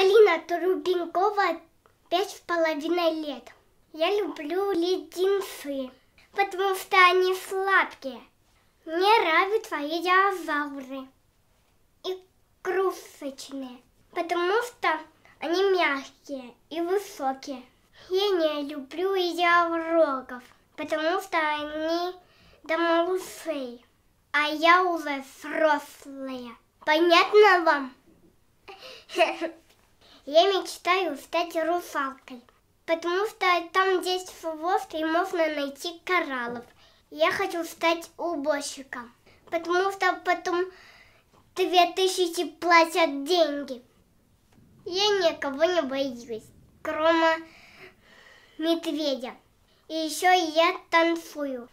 Полина Трубенкова, пять с половиной лет. Я люблю леденцы, потому что они сладкие. Мне нравятся динозавры и крусочные, потому что они мягкие и высокие. Я не люблю единорогов, потому что они до малышей, а я уже взрослая. Понятно вам? я мечтаю стать русалкой, потому что там есть слов и можно найти кораллов. Я хочу стать уборщиком, потому что потом две тысячи платят деньги. Я никого не боюсь, кроме медведя. И еще я танцую.